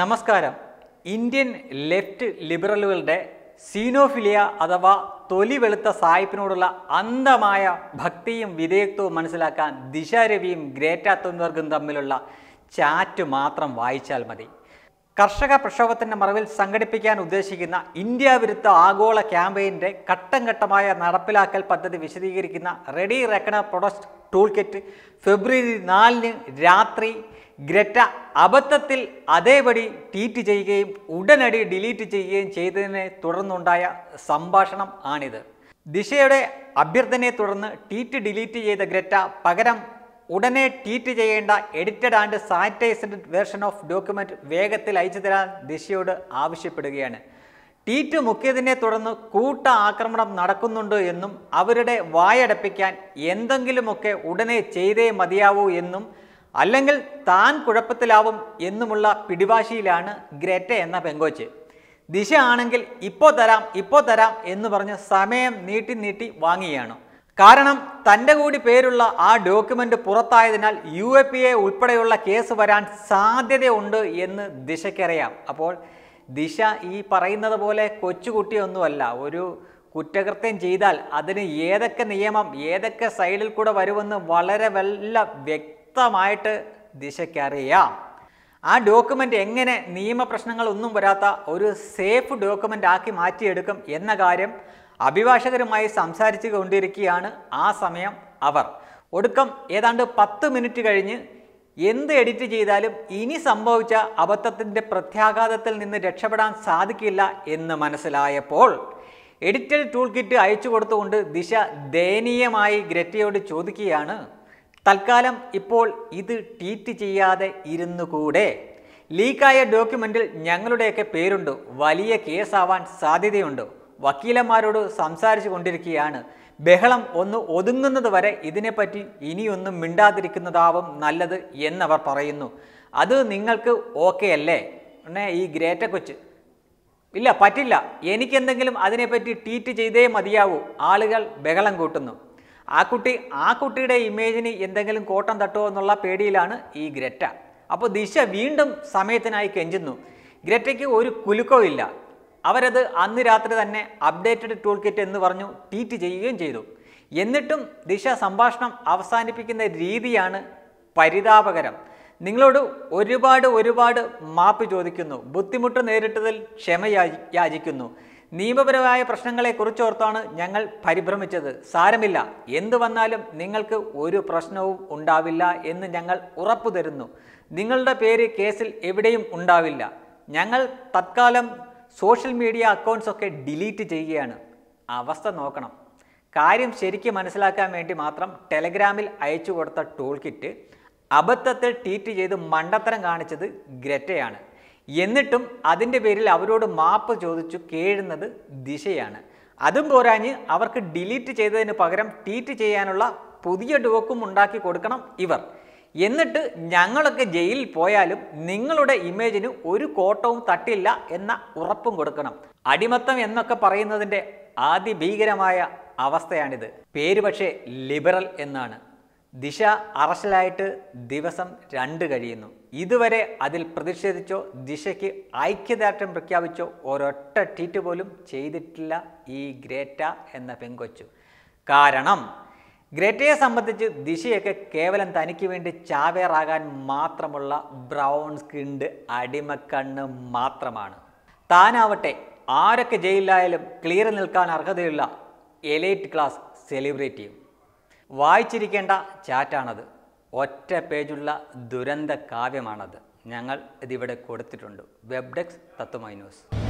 നമസ്കാരം Indian left ലിബറലുകളുടെ സീനോഫിലിയ അഥവാ തൊലി വെളുത്ത സായിപ്പിനോടുള്ള അന്ധമായ ഭക്തിയും വിധേയത്വവും മനസ്സിലാക്കാൻ ദിശാരവിയും ഗ്രേറ്റ തുൻവർഗും തമ്മിലുള്ള ചാറ്റ് മാത്രം വായിച്ചാൽ മതി കർഷക പ്രക്ഷോഭത്തിന്റെ മറവിൽ സംഘടിപ്പിക്കാൻ ഉദ്ദേശിക്കുന്ന ഇന്ത്യ വിരുദ്ധ ആഗോള ക്യാമ്പയിന്റെ ഘട്ടം ഘട്ടമായ നടപ്പിലാക്കൽ പദ്ധതി വിശദീകരിക്കുന്ന ready reckoner product tool kit ഫെബ്രുവരി നാലിന് രാത്രി ഗ്രറ്റ അബദ്ധത്തിൽ അതേപടി ട്വീറ്റ് ചെയ്യുകയും ഉടനടി ഡിലീറ്റ് ചെയ്യുകയും ചെയ്തതിനെ തുടർന്നുണ്ടായ സംഭാഷണം ആണിത് ദിശയുടെ അഭ്യർത്ഥനയെ തുടർന്ന് ട്വീറ്റ് ഡിലീറ്റ് ചെയ്ത ഗ്രറ്റ പകരം ഉടനെ ട്വീറ്റ് ചെയ്യേണ്ട edited and sanitised version of document വേഗത്തിൽ അയച്ചു തരാൻ ദിശയോട് ആവശ്യപ്പെടുകയാണ് ട്വീറ്റ് മുക്കിയതിനെ തുടർന്ന് കൂട്ട ആക്രമണം നടക്കുന്നുണ്ട് എന്നും അവരുടെ വായടപ്പിക്കാൻ എന്തെങ്കിലുമൊക്കെ ഉടനെ ചെയ്തേ മതിയാവൂ എന്നും അല്ലെങ്കിൽ താൻ കുഴപ്പത്തിലാവും എന്നുമുള്ള പിടിവാശിയിലാണ് ഗ്രേറ്റ എന്ന പെങ്കോച്ച് ദിശ ആണെങ്കിൽ ഇപ്പോൾ തരാം ഇപ്പോൾ തരാം എന്ന് പറഞ്ഞ് സമയം നീട്ടി നീട്ടി വാങ്ങുകയാണ് കാരണം തൻ്റെ കൂടി പേരുള്ള ആ ഡോക്യുമെൻ്റ് പുറത്തായതിനാൽ യു എ പി എ ഉൾപ്പെടെയുള്ള കേസ് വരാൻ സാധ്യതയുണ്ട് എന്ന് ദിശയ്ക്കറിയാം അപ്പോൾ ദിശ ഈ പറയുന്നത് പോലെ കൊച്ചുകുട്ടിയൊന്നുമല്ല ഒരു കുറ്റകൃത്യം ചെയ്താൽ അതിന് ഏതൊക്കെ നിയമം ഏതൊക്കെ സൈഡിൽ കൂടെ വരുമെന്ന് വളരെ വല്ല വ്യക്തമായിട്ട് ദിശയ്ക്കറിയാം ആ ഡോക്യുമെൻ്റ് എങ്ങനെ നിയമപ്രശ്നങ്ങളൊന്നും വരാത്ത ഒരു സേഫ് ഡോക്യുമെൻ്റ് ആക്കി മാറ്റിയെടുക്കും എന്ന കാര്യം അഭിഭാഷകരുമായി സംസാരിച്ചു കൊണ്ടിരിക്കുകയാണ് ആ സമയം അവർ ഒടുക്കം ഏതാണ്ട് പത്ത് മിനിറ്റ് കഴിഞ്ഞ് എന്ത് എഡിറ്റ് ചെയ്താലും ഇനി സംഭവിച്ച അബദ്ധത്തിൻ്റെ പ്രത്യാഘാതത്തിൽ നിന്ന് രക്ഷപ്പെടാൻ സാധിക്കില്ല എന്ന് മനസ്സിലായപ്പോൾ എഡിറ്റഡ് ടൂൾ കിറ്റ് അയച്ചു കൊടുത്തുകൊണ്ട് ദിശ ദയനീയമായി ഗ്രറ്റിയോട് ചോദിക്കുകയാണ് തൽക്കാലം ഇപ്പോൾ ഇത് ട്വീറ്റ് ചെയ്യാതെ ഇരുന്നുകൂടെ ലീക്കായ ഡോക്യുമെൻറ്റിൽ ഞങ്ങളുടെയൊക്കെ പേരുണ്ട് വലിയ കേസാവാൻ സാധ്യതയുണ്ട് വക്കീലന്മാരോട് സംസാരിച്ചു കൊണ്ടിരിക്കുകയാണ് ബഹളം ഒന്ന് ഒതുങ്ങുന്നത് വരെ ഇതിനെപ്പറ്റി ഇനിയൊന്നും മിണ്ടാതിരിക്കുന്നതാവും നല്ലത് എന്നവർ പറയുന്നു അത് നിങ്ങൾക്ക് ഓക്കെ അല്ലേ ഉണ്ണേ ഈ ഗ്രേറ്റ കൊച്ച് ഇല്ല പറ്റില്ല എനിക്കെന്തെങ്കിലും അതിനെപ്പറ്റി ട്വീറ്റ് ചെയ്തേ മതിയാവൂ ആളുകൾ ബഹളം കൂട്ടുന്നു ആ കുട്ടി ആ കുട്ടിയുടെ ഇമേജിന് എന്തെങ്കിലും കോട്ടം തട്ടുമോ എന്നുള്ള പേടിയിലാണ് ഈ ഗ്രറ്റ അപ്പോൾ ദിശ വീണ്ടും സമയത്തിനായി കെഞ്ചുന്നു ഗ്രറ്റയ്ക്ക് ഒരു കുലുക്കവും ഇല്ല അവരത് അന്ന് രാത്രി തന്നെ അപ്ഡേറ്റഡ് ടൂൾ കിറ്റ് എന്ന് പറഞ്ഞു ട്വീറ്റ് ചെയ്യുകയും ചെയ്തു എന്നിട്ടും ദിശ സംഭാഷണം അവസാനിപ്പിക്കുന്ന രീതിയാണ് പരിതാപകരം നിങ്ങളോട് ഒരുപാട് ഒരുപാട് മാപ്പ് ചോദിക്കുന്നു ബുദ്ധിമുട്ട് നേരിട്ടതിൽ ക്ഷമ യാചിക്കുന്നു നിയമപരമായ കുറിച്ചോർത്താണ് ഞങ്ങൾ പരിഭ്രമിച്ചത് സാരമില്ല എന്തു വന്നാലും നിങ്ങൾക്ക് ഒരു പ്രശ്നവും ഉണ്ടാവില്ല എന്ന് ഞങ്ങൾ ഉറപ്പു തരുന്നു നിങ്ങളുടെ പേര് കേസിൽ എവിടെയും ഉണ്ടാവില്ല ഞങ്ങൾ തത്കാലം സോഷ്യൽ മീഡിയ അക്കൗണ്ട്സ് ഒക്കെ ഡിലീറ്റ് ചെയ്യുകയാണ് അവസ്ഥ നോക്കണം കാര്യം ശരിക്കും മനസ്സിലാക്കാൻ വേണ്ടി മാത്രം ടെലഗ്രാമിൽ അയച്ചു കൊടുത്ത ടൂൾ കിറ്റ് അബദ്ധത്തിൽ ട്വീറ്റ് ചെയ്ത് മണ്ടത്തരം കാണിച്ചത് ഗ്രറ്റയാണ് എന്നിട്ടും അതിൻ്റെ പേരിൽ അവരോട് മാപ്പ് ചോദിച്ചു കേഴുന്നത് ദിശയാണ് അതും പോരാഞ്ഞ് അവർക്ക് ഡിലീറ്റ് ചെയ്തതിന് പകരം ട്വീറ്റ് ചെയ്യാനുള്ള പുതിയ ഡോക്കും ഉണ്ടാക്കി കൊടുക്കണം ഇവർ എന്നിട്ട് ഞങ്ങളൊക്കെ ജയിലിൽ പോയാലും നിങ്ങളുടെ ഇമേജിന് ഒരു കോട്ടവും തട്ടില്ല എന്ന ഉറപ്പും കൊടുക്കണം അടിമത്തം എന്നൊക്കെ പറയുന്നതിൻ്റെ ഭീകരമായ അവസ്ഥയാണിത് പേര് പക്ഷേ ലിബറൽ എന്നാണ് ദിശ അറസ്റ്റിലായിട്ട് ദിവസം രണ്ട് കഴിയുന്നു ഇതുവരെ അതിൽ പ്രതിഷേധിച്ചോ ദിശയ്ക്ക് ഐക്യദാർഢ്യം പ്രഖ്യാപിച്ചോ ഒരൊറ്റ ട്വീറ്റ് പോലും ചെയ്തിട്ടില്ല ഈ ഗ്രേറ്റ എന്ന പെങ്കൊച്ചു കാരണം ഗ്രേറ്റയെ സംബന്ധിച്ച് ദിശയൊക്കെ കേവലം തനിക്ക് വേണ്ടി ചാവേറാകാൻ മാത്രമുള്ള ബ്രൗൺ സ്കിൻഡ് അടിമക്കണ്ണ് മാത്രമാണ് താനാവട്ടെ ആരൊക്കെ ജയിലിലായാലും ക്ലിയർ നിൽക്കാൻ അർഹതയുള്ള എലൈറ്റ് ക്ലാസ് സെലിബ്രിറ്റിയും വായിച്ചിരിക്കേണ്ട ചാറ്റാണത് ഒറ്റ പേജുള്ള ദുരന്ത കാവ്യമാണത് ഞങ്ങൾ ഇതിവിടെ കൊടുത്തിട്ടുണ്ട് വെബ്ഡെക്സ് തത്വമൈ ന്യൂസ്